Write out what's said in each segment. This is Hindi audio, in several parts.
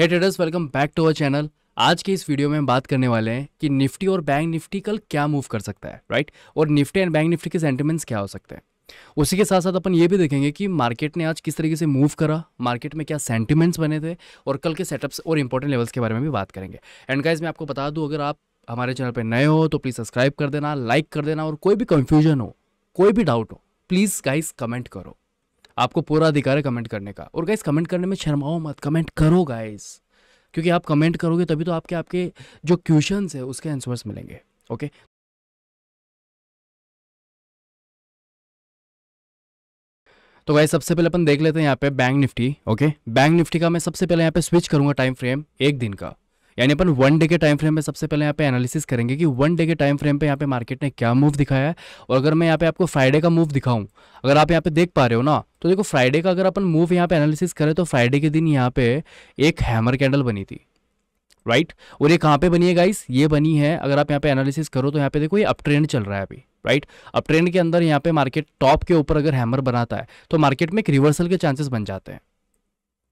Hey traders welcome back to our channel आज के इस वीडियो में हम बात करने वाले हैं कि निफ्टी और बैंक निफ्टी कल क्या मूव कर सकता है राइट और निफ्टी एंड बैंक निफ्टी के सेंटिमेंट्स क्या हो सकते हैं उसी के साथ साथ अपन ये भी देखेंगे कि मार्केट ने आज किस तरीके से मूव करा मार्केट में क्या सेंटिमेंट्स बने थे और कल के सेटअप्स और इंपॉर्टेंट लेवल्स के बारे में भी बात करेंगे एंड गाइज मैं आपको बता दूँ अगर आप हमारे चैनल पर नए हो तो प्लीज़ सब्सक्राइब कर देना लाइक कर देना और कोई भी कन्फ्यूजन हो कोई भी डाउट हो प्लीज़ गाइज कमेंट करो आपको पूरा अधिकार है कमेंट करने का और गाइज कमेंट करने में शर्माओ मत कमेंट करो गाइज़ क्योंकि आप कमेंट करोगे तभी तो आपके आपके जो क्वेश्चन है उसके आंसर्स मिलेंगे ओके तो गाइस सबसे पहले अपन देख लेते हैं यहाँ पे bank Nifty okay bank Nifty का मैं सबसे पहले यहाँ पे स्विच करूंगा टाइम फ्रेम एक दिन का यानी अपन वन डे के टाइम फ्रेम में सबसे पहले यहाँ पे एनालिसिस करेंगे कि वन डे के टाइम फ्रेम पे यहाँ पे मार्केट ने क्या मूव दिखाया है और अगर मैं यहाँ पे आपको फ्राइडे का मूव दिखाऊं अगर आप यहाँ पे देख पा रहे हो ना तो देखो फ्राइडे का अगर अपन मूव यहाँ पे एनालिसिस करें तो फ्राइडे के दिन यहाँ पे एक हैमर कैंडल बनी थी राइट और ये कहाँ पे बनी है गाइस ये बनी है अगर आप यहाँ पे एनालिसिस करो तो यहाँ पे देखो ये अप ट्रेंड चल रहा है अभी राइट अप ट्रेंड के अंदर यहाँ पे मार्केट टॉप के ऊपर अगर हैमर बनाता है तो मार्केट में एक रिवर्सल के चांसेस बन जाते हैं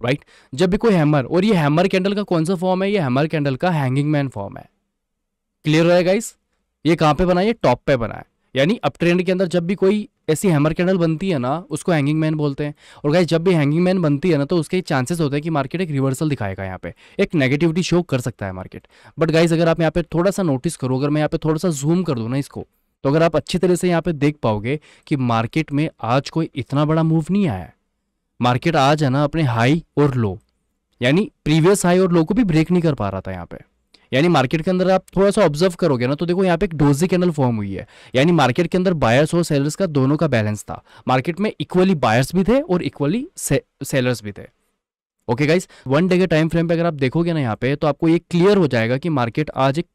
राइट right? जब भी कोई हैमर और ये हैमर कैंडल का कौन सा फॉर्म है ये हैमर कैंडल का हैंगिंग मैन फॉर्म है क्लियर है गाइस ये कहाँ पे बना है ये टॉप पे बना है यानी अप ट्रेंड के अंदर जब भी कोई ऐसी हैमर कैंडल बनती है ना उसको हैंगिंग मैन बोलते हैं और गाइस जब भी हैंगिंग मैन बनती है ना तो उसके चांसेस होते हैं कि मार्केट एक रिवर्सल दिखाएगा यहाँ पे एक नेगेटिविटी शो कर सकता है मार्केट बट गाइज अगर आप यहाँ पे थोड़ा सा नोटिस करो अगर मैं यहाँ पे थोड़ा सा जूम कर दूँ ना इसको तो अगर आप अच्छी तरह से यहाँ पे देख पाओगे कि मार्केट में आज कोई इतना बड़ा मूव नहीं आया मार्केट आज है ना अपने हाई और लो यानी प्रीवियस हाई और लो को भी ब्रेक नहीं कर पा रहा था यहाँ पे यानी मार्केट के अंदर आप थोड़ा सा ऑब्जर्व करोगे ना तो देखो यहाँ पे एक डोजी कैंडल फॉर्म हुई है यानी मार्केट के अंदर बायर्स और सेलर्स का दोनों का बैलेंस था मार्केट में इक्वली बायर्स भी थे और इक्वली से, सेलर्स भी थे ओके गाइस वन डे के टाइम फ्रेम पे अगर आप देखोगे ना यहाँ पे तो आपको ये क्लियर हो जाएगा कि मार्केट आज एक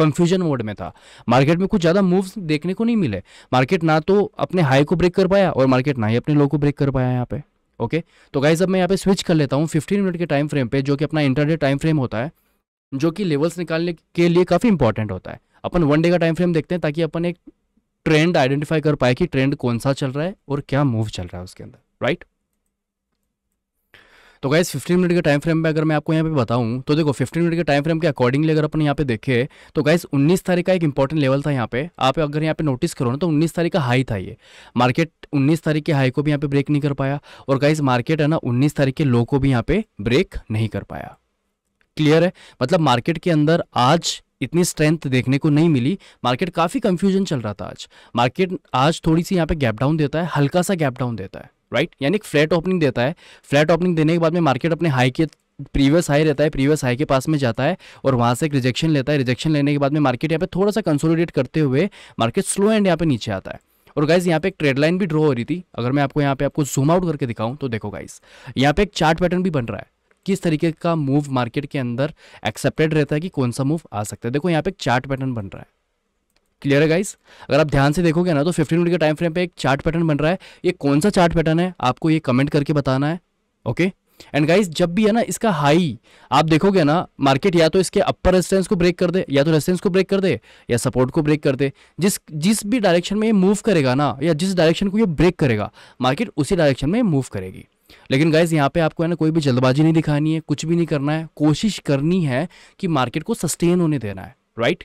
कंफ्यूजन मोड में था मार्केट में कुछ ज़्यादा मूव्स देखने को नहीं मिले मार्केट ना तो अपने हाई को ब्रेक कर पाया और मार्केट ना ही अपने लो को ब्रेक कर पाया यहाँ पे ओके तो गाइज अब मैं यहाँ पे स्विच कर लेता हूँ फिफ्टीन मिनट के टाइम फ्रेम पे जो कि अपना इंटरनेट टाइम फ्रेम होता है जो कि लेवल्स निकालने के लिए काफ़ी इंपॉर्टेंट होता है अपन वन डे का टाइम फ्रेम देखते हैं ताकि अपन एक ट्रेंड आइडेंटिफाई कर पाए कि ट्रेंड कौन सा चल रहा है और क्या मूव चल रहा है उसके अंदर राइट right? तो गाइस फिफ्टीन मिनट के टाइम फ्रेम पे अगर मैं आपको यहाँ पे बताऊँ तो देखो 15 मिनट के टाइम फ्रेम के अकॉर्डिंगली अगर अपन यहाँ पे देखें तो गाइस उन्नीस तारीख का एक इंपॉर्टेंट लेवल था यहाँ पे आप अगर यहाँ पे नोटिस करो ना तो उन्नीस तारीख का हाई था ये मार्केट उन्नीस तारीख के हाई को भी यहाँ पे ब्रेक नहीं कर पाया और गाइज मार्केट है ना उन्नीस तारीख के लो को भी यहाँ पे ब्रेक नहीं कर पाया क्लियर है मतलब मार्केट के अंदर आज इतनी स्ट्रेंथ देखने को नहीं मिली मार्केट काफ़ी कंफ्यूजन चल रहा था आज मार्केट आज थोड़ी सी यहाँ पे गैप डाउन देता है हल्का सा गैप डाउन देता है राइट यानी एक फ्लैट ओपनिंग देता है फ्लैट ओपनिंग देने के बाद में मार्केट अपने हाई के प्रीवियस हाई रहता है प्रीवियस हाई के पास में जाता है और वहाँ से एक रिजेक्शन लेता है रिजेक्शन लेने के बाद में मार्केट यहाँ पे थोड़ा सा कंसोलिडेट करते हुए मार्केट स्लो एंड यहाँ पे नीचे आता है और गाइज यहाँ पे एक ट्रेड लाइन भी ड्रॉ हो रही थी अगर मैं आपको यहाँ पे आपको जूम आउट करके दिखाऊं तो देखो गाइज यहाँ पे एक चार्ट पैटर्न भी बन रहा है किस तरीके का मूव मार्केट के अंदर एक्सेप्टेड रहता है कि कौन सा मूव आ सकता है देखो यहाँ पे एक चार्ट पैटर्न बन रहा है क्लियर है गाइस अगर आप ध्यान से देखोगे ना तो 15 मिनट के टाइम फ्रेम पे एक चार्ट पैटर्न बन रहा है ये कौन सा चार्ट पैटर्न है आपको ये कमेंट करके बताना है ओके एंड गाइस जब भी है ना इसका हाई आप देखोगे ना मार्केट या तो इसके अपर रेजिस्टेंस को ब्रेक कर दे या तो रेजिस्टेंस को ब्रेक कर दे या सपोर्ट को ब्रेक कर दे जिस जिस भी डायरेक्शन में ये मूव करेगा ना या जिस डायरेक्शन को ये ब्रेक करेगा मार्केट उसी डायरेक्शन में मूव करेगी लेकिन गाइज यहाँ पे आपको है ना कोई भी जल्दबाजी नहीं दिखानी है कुछ भी नहीं करना है कोशिश करनी है कि मार्केट को सस्टेन होने देना है राइट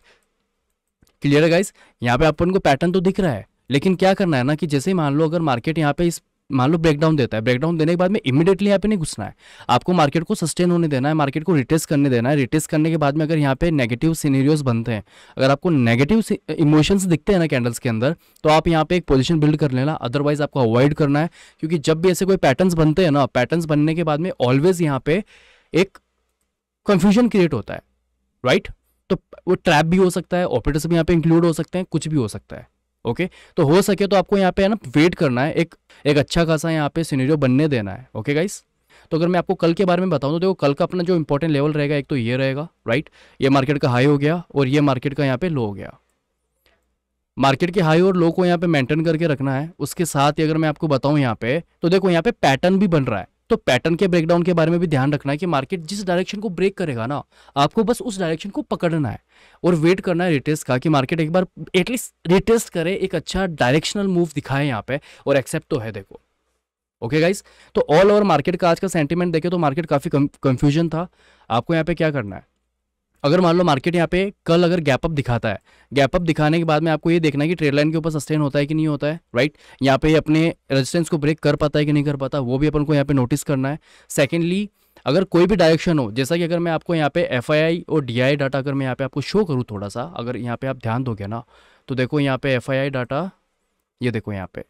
क्लियर है गाइस यहाँ पे अपन को पैटर्न तो दिख रहा है लेकिन क्या करना है ना कि जैसे मान लो अगर मार्केट यहाँ पे इस मान लो ब्रेकडाउन देता है ब्रेकडाउन देने के बाद में इमीडिएटली यहाँ पे नहीं घुसना है आपको मार्केट को सस्टेन होने देना है मार्केट को रिटेस्ट करने देना है रिटेस्ट करने के बाद में अगर यहाँ पे नेगेटिव सीनेरियोज बनते हैं अगर आपको नेगेटिव इमोशंस दिखते हैं ना कैंडल्स के अंदर तो आप यहाँ पे एक पोजिशन बिल्ड कर लेना अदरवाइज आपको अवॉइड करना है क्योंकि जब भी ऐसे कोई पैटर्न बनते हैं ना पैटर्न बनने के बाद में ऑलवेज यहाँ पे एक कन्फ्यूजन क्रिएट होता है राइट right? तो वो ट्रैप भी हो सकता है ऑपरेटर्स भी यहाँ पे इंक्लूड हो सकते हैं कुछ भी हो सकता है ओके तो हो सके तो आपको यहाँ पे है ना वेट करना है एक एक अच्छा खासा यहाँ पे सीनेरियो बनने देना है ओके गाइस तो अगर मैं आपको कल के बारे में बताऊँ तो देखो कल का अपना जो इंपॉर्टेंट लेवल रहेगा एक तो ये रहेगा राइट ये मार्केट का हाई हो गया और ये मार्केट का यहाँ पे लो हो गया मार्केट के हाई और लो को यहाँ पे मेंटेन करके रखना है उसके साथ ही अगर मैं आपको बताऊँ यहाँ पे तो देखो यहाँ पे पैटर्न भी बन रहा है तो पैटर्न के ब्रेकडाउन के बारे में भी ध्यान रखना है कि मार्केट जिस डायरेक्शन को ब्रेक करेगा ना आपको बस उस डायरेक्शन को पकड़ना है और वेट करना है रिटेस्ट का कि मार्केट एक बार एटलीस्ट रिटेस्ट करे एक अच्छा डायरेक्शनल मूव दिखाए यहाँ पे और एक्सेप्ट तो है देखो ओके गाइस तो ऑल ओवर मार्केट का आज का सेंटिमेंट देखे तो मार्केट काफ़ी कंफ्यूजन था आपको यहाँ पे क्या करना है अगर मान लो मार्केट यहाँ पे कल अगर गैप अप दिखाता है गैप अप दिखाने के बाद में आपको ये देखना है कि ट्रेड लाइन के ऊपर सस्टेन होता है कि नहीं होता है राइट यहाँ पे अपने रेजिस्टेंस को ब्रेक कर पाता है कि नहीं कर पाता वो भी अपन को यहाँ पे नोटिस करना है सेकेंडली अगर कोई भी डायरेक्शन हो जैसा कि अगर मैं आपको यहाँ पे एफ और डी डाटा अगर मैं यहाँ पे आपको शो करूँ थोड़ा सा अगर यहाँ पे आप ध्यान दोगे ना तो देखो यहाँ पे एफ डाटा ये देखो यहाँ पे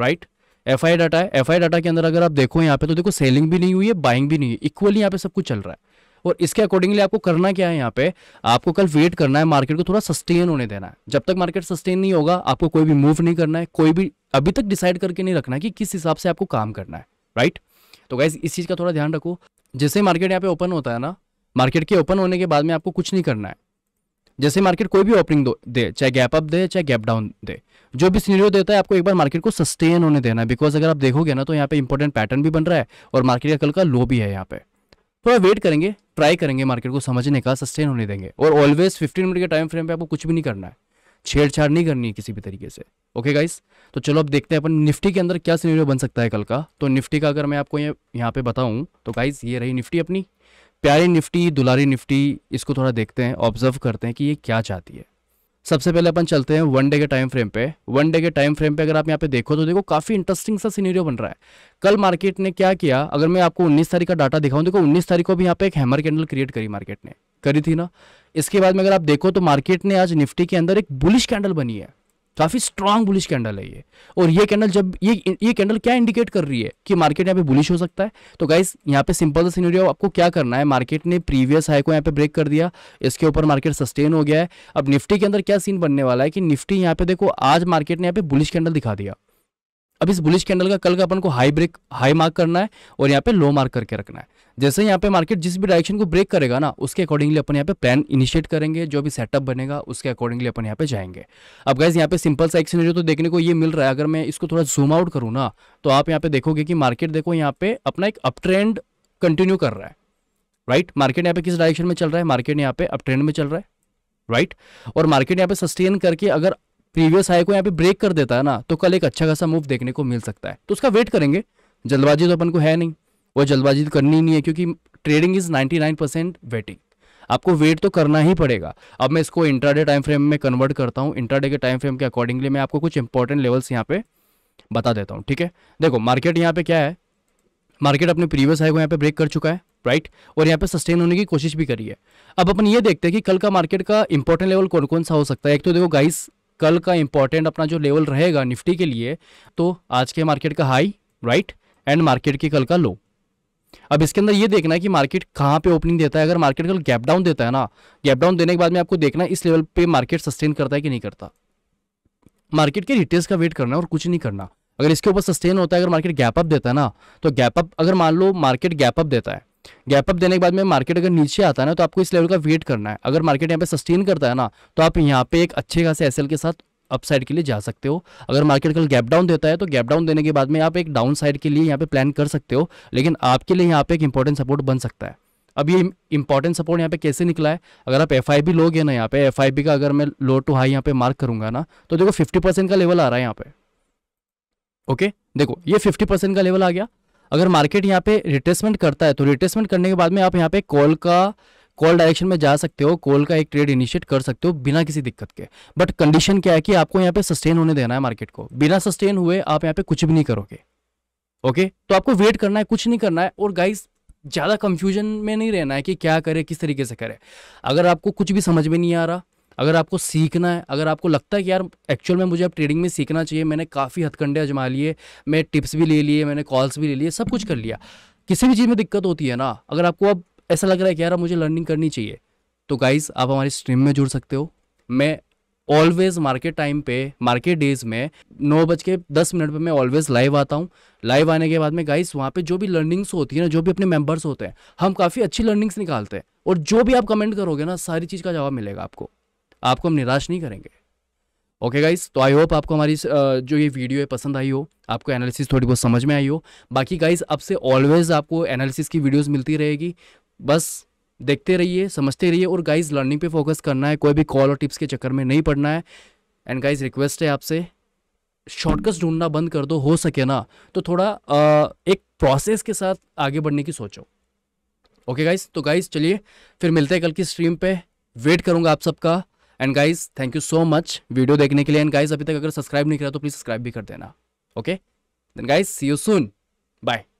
राइट एफ डाटा है एफ डाटा के अंदर अगर आप देखो यहाँ पे तो देखो सेलिंग भी नहीं हुई है बाइंग भी नहीं है इक्वली यहाँ पे सब कुछ चल रहा है और इसके अकॉर्डिंगली आपको करना क्या है यहाँ पे आपको कल वेट करना है मार्केट को थोड़ा सस्टेन होने देना है जब तक मार्केट सस्टेन नहीं होगा आपको कोई भी मूव नहीं करना है कोई भी अभी तक डिसाइड करके नहीं रखना है कि किस हिसाब से आपको काम करना है राइट तो गाइज इस चीज़ का थोड़ा ध्यान रखो जैसे मार्केट यहाँ पे ओपन होता है ना मार्केट के ओपन होने के बाद में आपको कुछ नहीं करना है जैसे मार्केट कोई भी ओपनिंग दे चाहे गैप अप दे चाहे गैप डाउन दे जो भी सीनियो देता है आपको एक बार मार्केट को सस्टेन होने देना है बिकॉज अगर आप देखोगे ना तो यहाँ पे इंपॉर्टेंट पैटर्न भी बन रहा है और मार्केट का कल का लो भी है यहाँ पे थोड़ा वेट करेंगे ट्राई करेंगे मार्केट को समझने का सस्टेन होने देंगे और ऑलवेज फिफ्टीन मिनट के टाइम फ्रेम पे आपको कुछ भी नहीं करना है छेड़छाड़ नहीं करनी है किसी भी तरीके से ओके गाइस तो चलो अब देखते हैं अपन निफ्टी के अंदर क्या सीनियो बन सकता है कल का तो निफ्टी का अगर मैं आपको ये यहाँ पे बताऊँ तो गाइस ये रही निफ्टी अपनी प्यारी निफ्टी दुलारी निफ्टी इसको थोड़ा देखते हैं ऑब्जर्व करते हैं कि ये क्या चाहती है सबसे पहले अपन चलते हैं वन डे के टाइम फ्रेम पे वन डे के टाइम फ्रेम पे अगर आप यहाँ पे देखो तो देखो काफी इंटरेस्टिंग सा सीनेरियो बन रहा है कल मार्केट ने क्या किया अगर मैं आपको 19 तारीख का डाटा दिखाऊं देखो 19 तारीख को भी यहाँ पे एक हैमर कैंडल क्रिएट करी मार्केट ने करी थी ना इसके बाद में अगर आप देखो तो मार्केट ने आज निफ्टी के अंदर एक बुलिश कैंडल बनी है काफ़ी स्ट्रांग बुलिश कैंडल है ये और ये कैंडल जब ये ये कैंडल क्या इंडिकेट कर रही है कि मार्केट यहाँ पे बुलिश हो सकता है तो गाइस यहाँ पे सिंपल सा सीनरियो आपको क्या करना है मार्केट ने प्रीवियस हाई को यहाँ पे ब्रेक कर दिया इसके ऊपर मार्केट सस्टेन हो गया है अब निफ्टी के अंदर क्या सीन बनने वाला है कि निफ्टी यहाँ पे देखो आज मार्केट ने यहाँ पे बुलिश कैंडल दिखा दिया अब इस बुलिश कैंडल का कल का अपन को हाई ब्रेक हाई मार्क करना है और यहाँ पे लो मार्क करके रखना है जैसे यहाँ पे मार्केट जिस भी डायरेक्शन को ब्रेक करेगा ना उसके अकॉर्डिंगली अपन यहाँ पे प्लान इनिशिएट करेंगे जो भी सेटअप बनेगा उसके अकॉर्डिंगली अपन यहाँ पे जाएंगे अब गाइज यहाँ पे सिंपल सा एक सीनरी तो देखने को ये मिल रहा है अगर मैं इसको थोड़ा जूम आउट करूँ ना तो आप यहाँ पे देखोगे कि मार्केट देखो यहाँ पे अपना एक अप ट्रेंड कंटिन्यू कर रहा है राइट मार्केट यहाँ पे किस डायरेक्शन में चल रहा है मार्केट यहाँ पे अप ट्रेंड में चल रहा है राइट और मार्केट यहाँ पे सस्टेन करके अगर प्रीवियस हाई को यहाँ पे ब्रेक कर देता है ना तो कल एक अच्छा खासा मूव देखने को मिल सकता है तो उसका वेट करेंगे जल्दबाजी तो अपन को है नहीं वो जल्दबाजी तो करनी ही नहीं है क्योंकि ट्रेडिंग इज़ 99 परसेंट वेटिंग आपको वेट तो करना ही पड़ेगा अब मैं इसको इंट्राडे टाइम फ्रेम में कन्वर्ट करता हूँ इंट्राडे के टाइम फ्रेम के अकॉर्डिंगली मैं आपको कुछ इंपॉर्टेंट लेवल्स यहाँ पे बता देता हूँ ठीक है देखो मार्केट यहाँ पे क्या है मार्केट अपने प्रीवियस हाई को यहाँ पे ब्रेक कर चुका है राइट और यहाँ पे सस्टेन होने की कोशिश भी करी है अब अपन ये देखते हैं कि कल का मार्केट का इंपॉर्टेंट लेवल कौन कौन सा हो सकता है एक तो देखो गाइस कल का इंपॉर्टेंट अपना जो लेवल रहेगा निफ्टी के लिए तो आज के मार्केट का हाई राइट एंड मार्केट के कल का लो अब इसके अंदर ये देखना है कि मार्केट कहाँ पे ओपनिंग देता है अगर मार्केट कल गैप डाउन देता है ना गैप डाउन देने के बाद में आपको देखना है इस लेवल पे मार्केट सस्टेन करता है कि नहीं करता मार्केट के रिटेल्स का वेट करना है और कुछ नहीं करना अगर इसके ऊपर सस्टेन होता है अगर मार्केट गैप अप देता है ना तो गैप अप अगर मान लो मार्केट गैप अप देता है गैप अप देने के बाद में मार्केट अगर नीचे आता है ना तो आपको इस लेवल का वेट करना है अगर मार्केट यहाँ पे सस्टेन करता है ना तो आप यहाँ पे एक अच्छे खासे एसएल के साथ अपसाइड के लिए जा सकते हो अगर मार्केट कल गैप डाउन देता है तो गैप डाउन देने के बाद में आप एक डाउन साइड के लिए यहाँ पे प्लान कर सकते हो लेकिन आपके लिए यहाँ पे एक इंपॉर्टेंट सपोर्ट बन सकता है अब ये इंपॉर्टेंट सपोर्ट यहाँ पे कैसे निकला है अगर आप एफ आई लोगे ना यहाँ पे एफ का अगर मैं लो टू हाई यहाँ पे मार्क करूंगा ना तो देखो फिफ्टी परसेंट का लेवल आ रहा है यहाँ पे ओके देखो ये फिफ्टी परसेंट का लेवल आ गया अगर मार्केट यहाँ पे रिटेसमेंट करता है तो रिटेसमेंट करने के बाद में आप यहाँ पे कॉल का कॉल डायरेक्शन में जा सकते हो कॉल का एक ट्रेड इनिशिएट कर सकते हो बिना किसी दिक्कत के बट कंडीशन क्या है कि आपको यहाँ पे सस्टेन होने देना है मार्केट को बिना सस्टेन हुए आप यहाँ पे कुछ भी नहीं करोगे ओके तो आपको वेट करना है कुछ नहीं करना है और गाइस ज़्यादा कंफ्यूजन में नहीं रहना है कि क्या करे किस तरीके से करे अगर आपको कुछ भी समझ में नहीं आ रहा अगर आपको सीखना है अगर आपको लगता है कि यार एक्चुअल में मुझे अब ट्रेडिंग में सीखना चाहिए मैंने काफ़ी हथकंडे अजमा लिए मैं टिप्स भी ले लिए मैंने कॉल्स भी ले लिए सब कुछ कर लिया किसी भी चीज़ में दिक्कत होती है ना अगर आपको अब ऐसा लग रहा है कि यार मुझे लर्निंग करनी चाहिए तो गाइज़ आप हमारी स्ट्रीम में जुड़ सकते हो मैं ऑलवेज मार्केट टाइम पे मार्केट डेज में नौ बज के दस मिनट पर मैं ऑलवेज लाइव आता हूँ लाइव आने के बाद में गाइस वहाँ पे जो भी लर्निंग्स होती है ना जो भी अपने मेंबर्स होते हैं हम काफ़ी अच्छी लर्निंग्स निकालते हैं और जो भी आप कमेंट करोगे ना सारी चीज़ का जवाब मिलेगा आपको आपको हम निराश नहीं करेंगे ओके गाइस तो आई होप आपको हमारी जो ये वीडियो है पसंद आई हो आपको एनालिसिस थोड़ी बहुत समझ में आई हो बाकी गाइस अब से ऑलवेज आपको एनालिसिस की वीडियोस मिलती रहेगी बस देखते रहिए समझते रहिए और गाइज लर्निंग पे फोकस करना है कोई भी कॉल और टिप्स के चक्कर में नहीं पड़ना है एंड गाइज रिक्वेस्ट है आपसे शॉर्टकट्स ढूंढना बंद कर दो हो सके ना तो थोड़ा आ, एक प्रोसेस के साथ आगे बढ़ने की सोचो ओके गाइज तो गाइज चलिए फिर मिलते हैं कल की स्ट्रीम पे वेट करूंगा आप सबका and guys thank you so much video देखने के लिए एंड गाइज अभी तक अगर सब्सक्राइब नहीं करा तो प्लीज़ सब्सक्राइब भी कर देना okay then guys see you soon bye